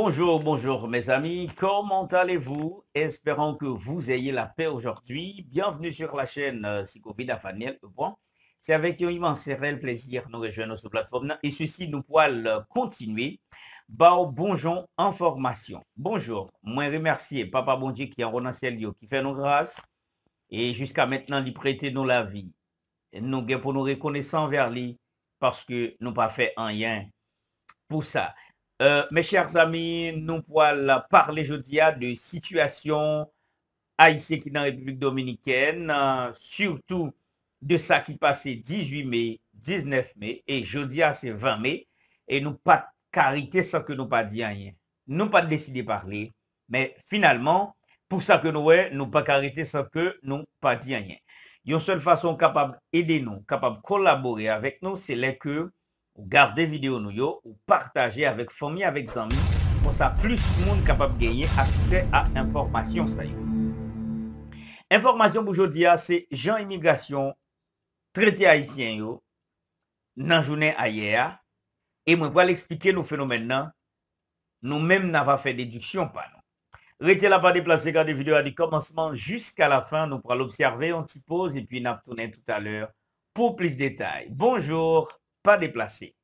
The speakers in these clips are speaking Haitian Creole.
Bonjour, bonjour mes amis, comment allez-vous Espérons que vous ayez la paix aujourd'hui. Bienvenue sur la chaîne Sikovida Faniel. Bon, c'est avec un immense réel plaisir nous rejoindre sur plateforme et ceci nous poil euh, continuer. Bon bonjour en formation. Bonjour, moi remercier Papa Bon qui est en ciel qui fait nos grâces et jusqu'à maintenant lui prêter nous la vie. Nous pour nous reconnaissant vers lui parce que nous pas fait rien pour ça. Mè chèr zami, nou pwa la parle jodia de situasyon aise ki nan Republik Dominikèn, surtout de sa ki pase 18 me, 19 me, e jodia se 20 me, e nou pa karite sa ke nou pa di anyen. Nou pa deside parle, mè finalman, pou sa ke nou we, nou pa karite sa ke nou pa di anyen. Yon sèl fason kapab ede nou, kapab kolabore avek nou, se lè ke... Ou gade videyo nou yo ou partaje avek fomi avek zanmi pou sa plus moun kapab genye akse a informasyon sa yo. Informasyon boujodia se jan imigrasyon trete a isyen yo nan jounen a ye a. E mwen wale eksplike nou fenomen nan nou menm nan va fe deduksyon pa nou. Reti la pa de plase gade videyo a di komansman jusqu a la fin nou pra l'observe yon ti pose epi nan ap tonen tout a lor pou plis detay. Bonjour! Pa deplase.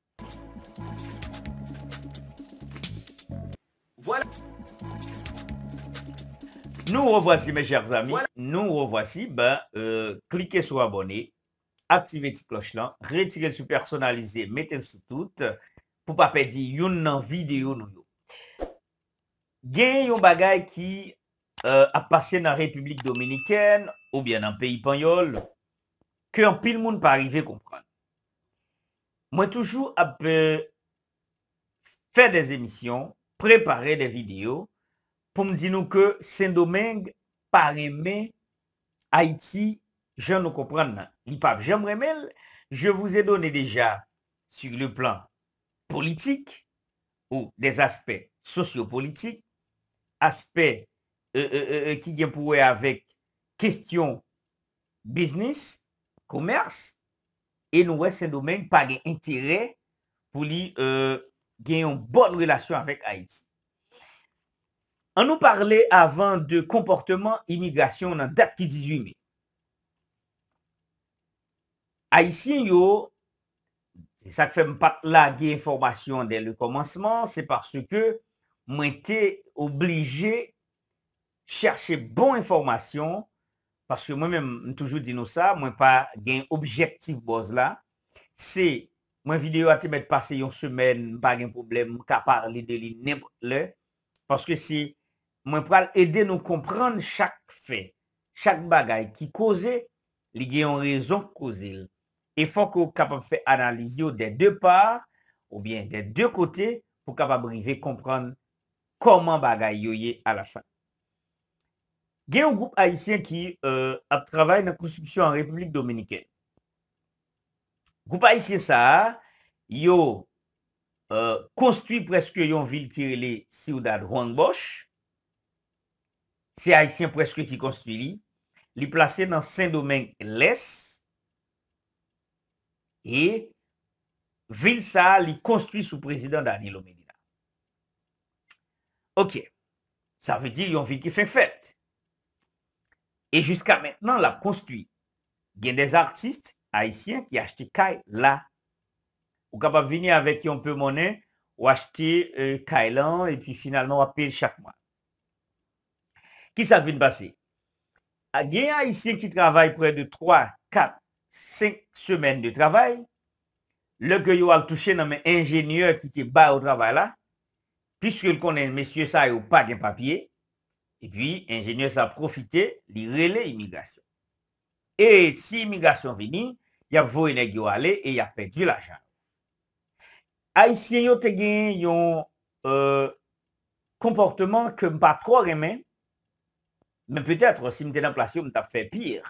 Nou w w wasi mejer zami. Nou w w wasi, ba, klike euh, sou abone, aktive ti kloche lan, retire sou personalize, mette sou tout, pou pa pe di yon nan videyo nou nou. Gen yon bagay ki euh, ap pase nan Republik Dominikene, ou bien nan peyi Panyol, ke an pil moun pa arrive kompran. Moi, toujours, à faire des émissions, préparer des vidéos pour me dire que Saint-Domingue, par aimer Haïti, je ne comprends pas. J'aimerais j'aimerais je vous ai donné déjà sur le plan politique ou des aspects sociopolitiques, aspects euh, euh, euh, qui viennent pour avec question business, commerce, E nou wè sè nou men pa gen entere pou li euh, gen yon bon relasyon avèk Haiti. An nou parle avan de komporteman imigrasyon nan dat ki 18 mai. Haitien yo, sa te fèm pat la gen informasyon den le komansman, se par se ke mwen te oblige chershe bon informasyon Paske mwen mwen mwen toujou di nou sa, mwen pa gen objektif boz la. Se mwen videyo a te met pase yon semen, mwen pa gen problem, mwen ka par li de li nebre le. Paske se mwen pral ede nou kompran chak fe, chak bagay ki koze, li gen yon rezon koze. E fok ou kapap fe analiz yo de de par ou bien de de kote pou kapap rive kompran koman bagay yoye a la fante. Gen yon goup haisyen ki euh, ap travay nan konstruksyon an Republik Dominiken. Goup haisyen sa yo konstruy euh, preske yon vil kirele si ou dad Juan Bosch. Se haisyen preske ki konstruy li. Li plase nan Saint-Domingue-en-Lesse. E vil sa li konstruy sou prezident dan ilo Medina. Ok. Sa ve di yon vil ki fèk fèk. Et jusqu'à maintenant, l'ap konstuit. Gen des artistes haïsiens ki achete kaï la. Ou kapap veni avèk yon peu mounen ou achete euh, kaï lan. Et puis finalement, wapil chak mwa. Ki sa ven basi? Gen haïsiens ki travay pouè de 3, 4, 5 semen de travay. Leke yo al touche nan men ingenieur ki te bay ou travay la. Piske l konen mèsyè sa ou pa gen papye. Et puis, ingénieuse a profité li relé immigration. Et si immigration veni, y ap vou y negyo ale et y ap pedi l'achat. A y si yo te gen yon komportement euh, ke mpa tro remen, men peut-être si mte nan plasyon mta fe pire.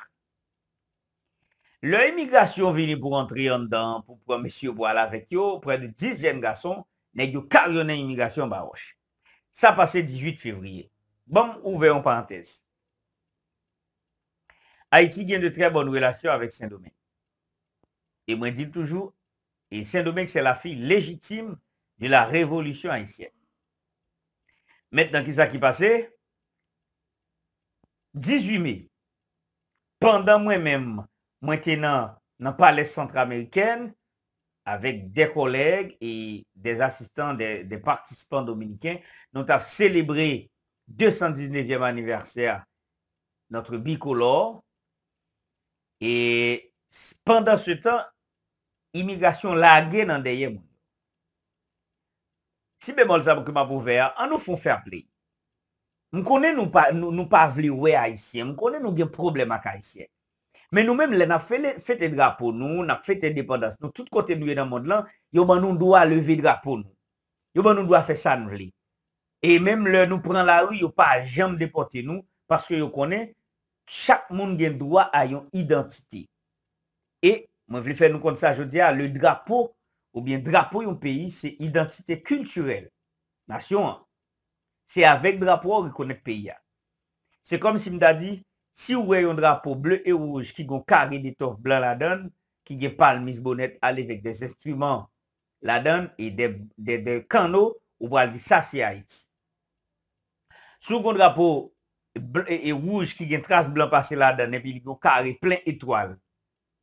Le immigration veni pou rentri yon dan, pou pou an mesye yo bo ala vekyo, pre de dizen gason, negyo karyon en immigration ba oj. Sa pase 18 fevriye. Bon, ouvè yon parantez. Haïti gen de trè bon relasyon avèk Saint-Domingue. E mwen di toujou, Saint-Domingue se la fi legitime de la revolutyon haïtienne. Mèt nan ki sa ki pase, 18 mai, pandan mwen mèm, mwen tenan nan palè centre amerikèn, avèk de koleg e de asistan de participant dominikèn, nou taf celebre 219 aniverser, notre bi kolor, e pendant se tan, imigrasyon lage nan deye moun. Ti be mol zan pou ke ma pou ve a, an nou foun fe ap li. M konen nou pa vli we a isye, m konen nou gen problem ak a isye. Men nou menm le, nap fete drapoun nou, nap fete depandans nou, tout kote nou e nan moun lan, yo man nou dwa levi drapoun nou. Yo man nou dwa fe san vli. E menm lè nou pran la ou, yo pa jam depote nou, paske yo konen, chak moun gen dwa a yon identite. E, mwen vle fè nou kont sa, jodi a, le drapo ou bien drapo yon peyi, se identite kulturel. Masyon an, se avek drapo ou yon konen peyi a. Se kom si mda di, si ou wey yon drapo bleu e rouge ki gon kage de tof blan la don, ki gen pal mis bonet alevek de zestriman la don e de kano ou wale di sa si a iti. Sou kon drapo e wouj e ki gen tras blan pase la dan epiligo kare plen etoal.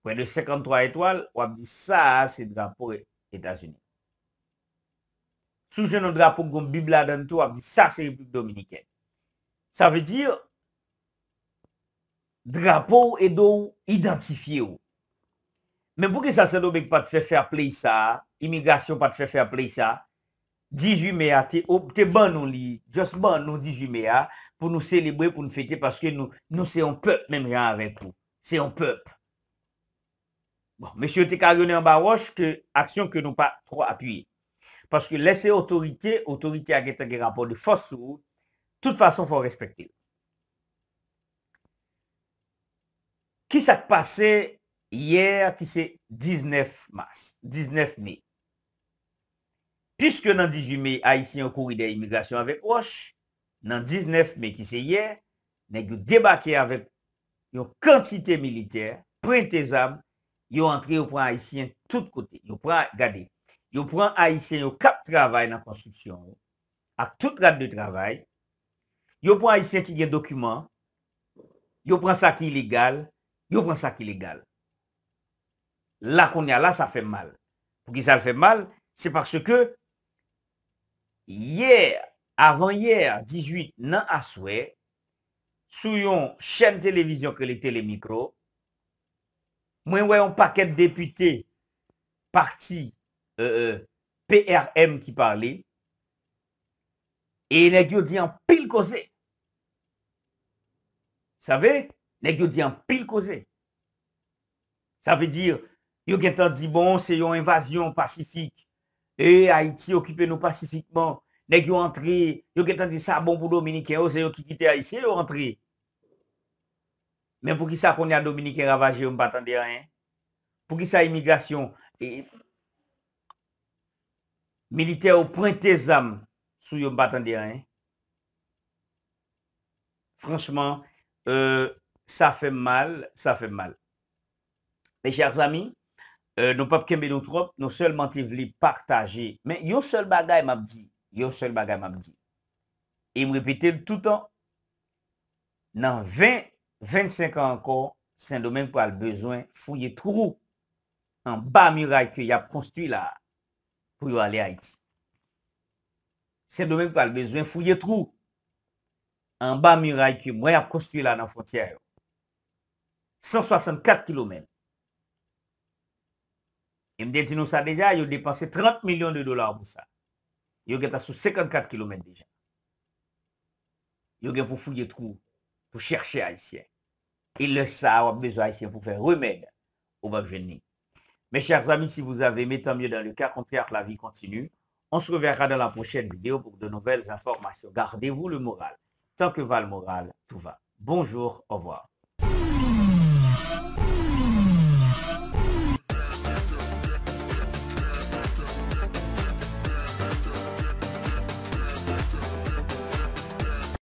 Pwen de 53 etoal, wap di sa se drapo e Etasunik. Sou jenon drapo kon bib la dan tou, wap di sa se republik dominiken. Sa ve dir, drapo e dou identifiye ou. Men pou ke sa se dobek pat fe fe apley sa, imigrasyon pat fe fe apley sa, 18 Mea, te ban nou li, just ban nou 18 Mea, pou nou celebre, pou nou fete, paske nou se yon pep, mèm gen an repou. Se yon pep. Bon, mèsyo te karyonè an ba wòj, aksyon ke nou pa tro apuyè. Paske lese otorite, otorite agète gen rapòl de fòs sou, tout fason fò respektive. Ki sa k pase yè, ki se 19 Mas, 19 Mea? Diske nan 18 mai, Aisyen kouri den imigrasyon avèk Wosh. Nan 19 mai ki se yè, men yon debake avèk yon kantite militer, prente zab, yon antre yon pran Aisyen tout kote. Yon pran, gade, yon pran Aisyen yon kap travay nan konstruksyon. Ak tout rad de travay, yon pran Aisyen ki gen dokumen, yon pran sa ki ilegal, yon pran sa ki ilegal. La kon ya la, sa fè mal. Pou ki sa fè mal, Yer, avan yer, 18 nan aswe, sou yon chen televizyon kolek telemikro, mwen wè yon paket depute parti euh, euh, PRM ki parli, e negyo diyan pil koze. Sa ve? Negyo diyan pil koze. Sa ve dir, yon gen ta di bon se yon evasyon pasifik. et Haïti occupé nous pacifiquement. Nèg yo entré, yo qui dit ça bon pour Dominique. c'est yo qui quitté Haïti, yo entré. Mais pour qui ça qu'on a Dominique ravagé, on ne battent rien. Pour qui ça immigration et militaire au pointé âmes sous yo pas attendre rien. Franchement, euh, ça fait mal, ça fait mal. Mes chers amis, Euh, nou pap kembe nou trop, nou sel mantiv li partaje. Men, yo sel bagay mabdi. Yo sel bagay mabdi. E mw repete toutan. Nan 20, 25 an ankon, sen domen pou al bezwen fouye trou. An ba mura ki y ap konstu la pou yo ale a iti. Sen domen pou al bezwen fouye trou. An ba mura ki mwen ap konstu la nan fotiè. 164 kilomèm. Il me dit nous ça déjà, il a dépensé 30 millions de dollars pour ça. Il déjà sous 54 km déjà. Il a pour fouiller trou, pour chercher Haïtien. Il le ça a besoin Haïtien pour faire remède au Babjeni. Mes chers amis, si vous avez aimé, tant mieux dans le cas contraire, la vie continue. On se reverra dans la prochaine vidéo pour de nouvelles informations. Gardez-vous le moral. Tant que va le moral, tout va. Bonjour, au revoir.